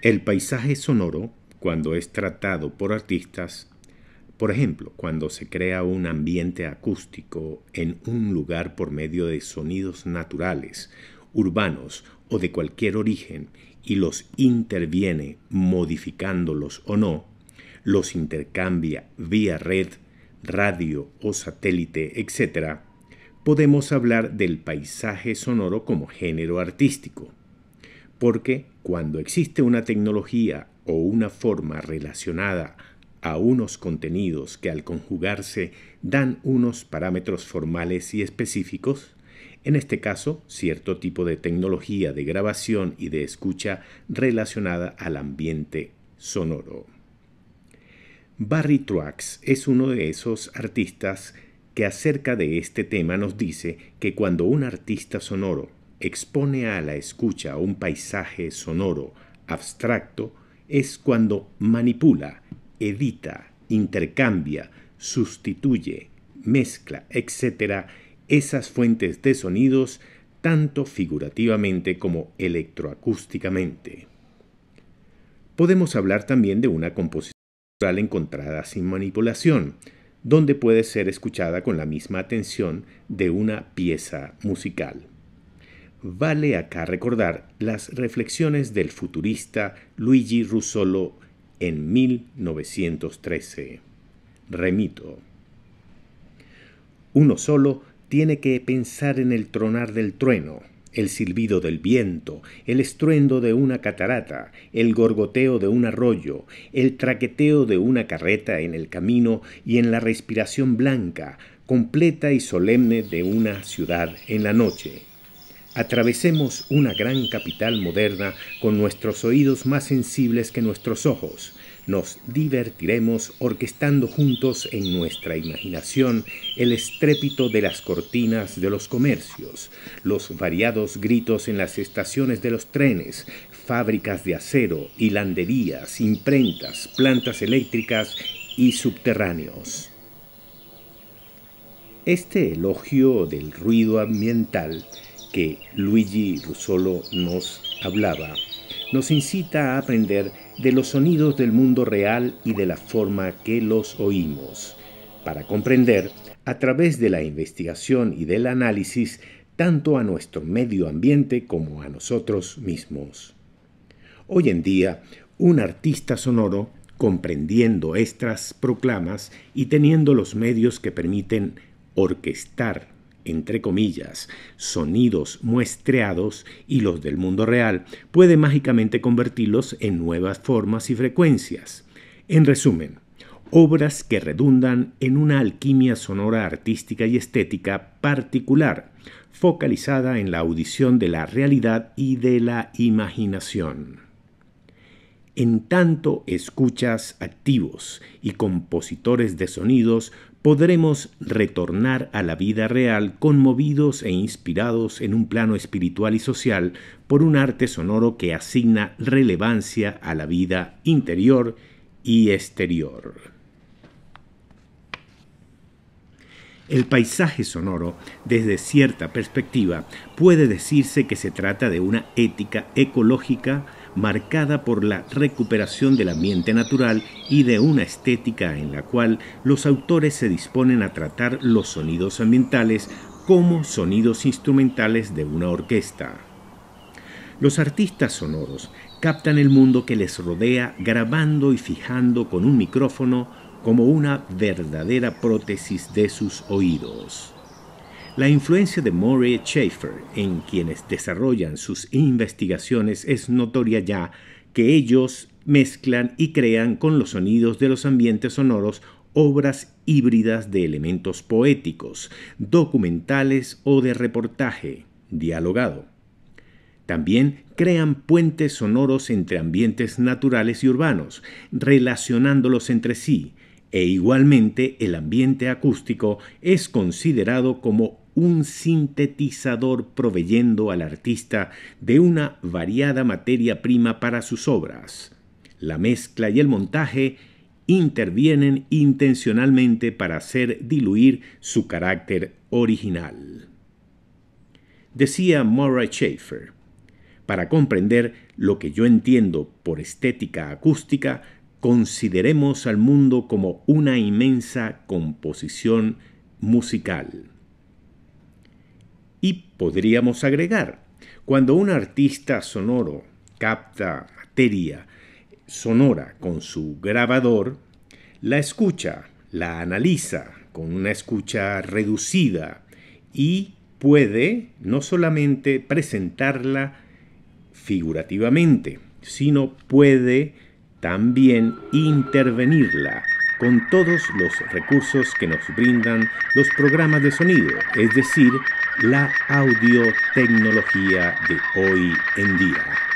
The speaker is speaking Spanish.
El paisaje sonoro, cuando es tratado por artistas, por ejemplo, cuando se crea un ambiente acústico en un lugar por medio de sonidos naturales, urbanos o de cualquier origen, y los interviene modificándolos o no, los intercambia vía red, radio o satélite, etc., podemos hablar del paisaje sonoro como género artístico. Porque cuando existe una tecnología o una forma relacionada a unos contenidos que al conjugarse dan unos parámetros formales y específicos, en este caso cierto tipo de tecnología de grabación y de escucha relacionada al ambiente sonoro. Barry Truax es uno de esos artistas que acerca de este tema nos dice que cuando un artista sonoro expone a la escucha un paisaje sonoro, abstracto, es cuando manipula, edita, intercambia, sustituye, mezcla, etc., esas fuentes de sonidos tanto figurativamente como electroacústicamente. Podemos hablar también de una composición cultural encontrada sin manipulación, donde puede ser escuchada con la misma atención de una pieza musical. Vale acá recordar las reflexiones del futurista Luigi Russolo en 1913. Remito. Uno solo tiene que pensar en el tronar del trueno, el silbido del viento, el estruendo de una catarata, el gorgoteo de un arroyo, el traqueteo de una carreta en el camino y en la respiración blanca, completa y solemne de una ciudad en la noche. Atravesemos una gran capital moderna con nuestros oídos más sensibles que nuestros ojos. Nos divertiremos orquestando juntos en nuestra imaginación el estrépito de las cortinas de los comercios, los variados gritos en las estaciones de los trenes, fábricas de acero, hilanderías, imprentas, plantas eléctricas y subterráneos. Este elogio del ruido ambiental que Luigi Russolo nos hablaba, nos incita a aprender de los sonidos del mundo real y de la forma que los oímos, para comprender, a través de la investigación y del análisis, tanto a nuestro medio ambiente como a nosotros mismos. Hoy en día, un artista sonoro, comprendiendo estas proclamas y teniendo los medios que permiten orquestar entre comillas, sonidos muestreados y los del mundo real, puede mágicamente convertirlos en nuevas formas y frecuencias. En resumen, obras que redundan en una alquimia sonora artística y estética particular, focalizada en la audición de la realidad y de la imaginación. En tanto escuchas activos y compositores de sonidos podremos retornar a la vida real conmovidos e inspirados en un plano espiritual y social por un arte sonoro que asigna relevancia a la vida interior y exterior. El paisaje sonoro, desde cierta perspectiva, puede decirse que se trata de una ética ecológica marcada por la recuperación del ambiente natural y de una estética en la cual los autores se disponen a tratar los sonidos ambientales como sonidos instrumentales de una orquesta. Los artistas sonoros captan el mundo que les rodea grabando y fijando con un micrófono como una verdadera prótesis de sus oídos. La influencia de Murray schaeffer en quienes desarrollan sus investigaciones es notoria ya que ellos mezclan y crean con los sonidos de los ambientes sonoros obras híbridas de elementos poéticos, documentales o de reportaje, dialogado. También crean puentes sonoros entre ambientes naturales y urbanos, relacionándolos entre sí, e igualmente el ambiente acústico es considerado como un sintetizador proveyendo al artista de una variada materia prima para sus obras. La mezcla y el montaje intervienen intencionalmente para hacer diluir su carácter original. Decía Murray Schaeffer, para comprender lo que yo entiendo por estética acústica, consideremos al mundo como una inmensa composición musical. Y podríamos agregar, cuando un artista sonoro capta materia sonora con su grabador, la escucha, la analiza con una escucha reducida y puede no solamente presentarla figurativamente, sino puede también intervenirla con todos los recursos que nos brindan los programas de sonido, es decir, la audiotecnología de hoy en día.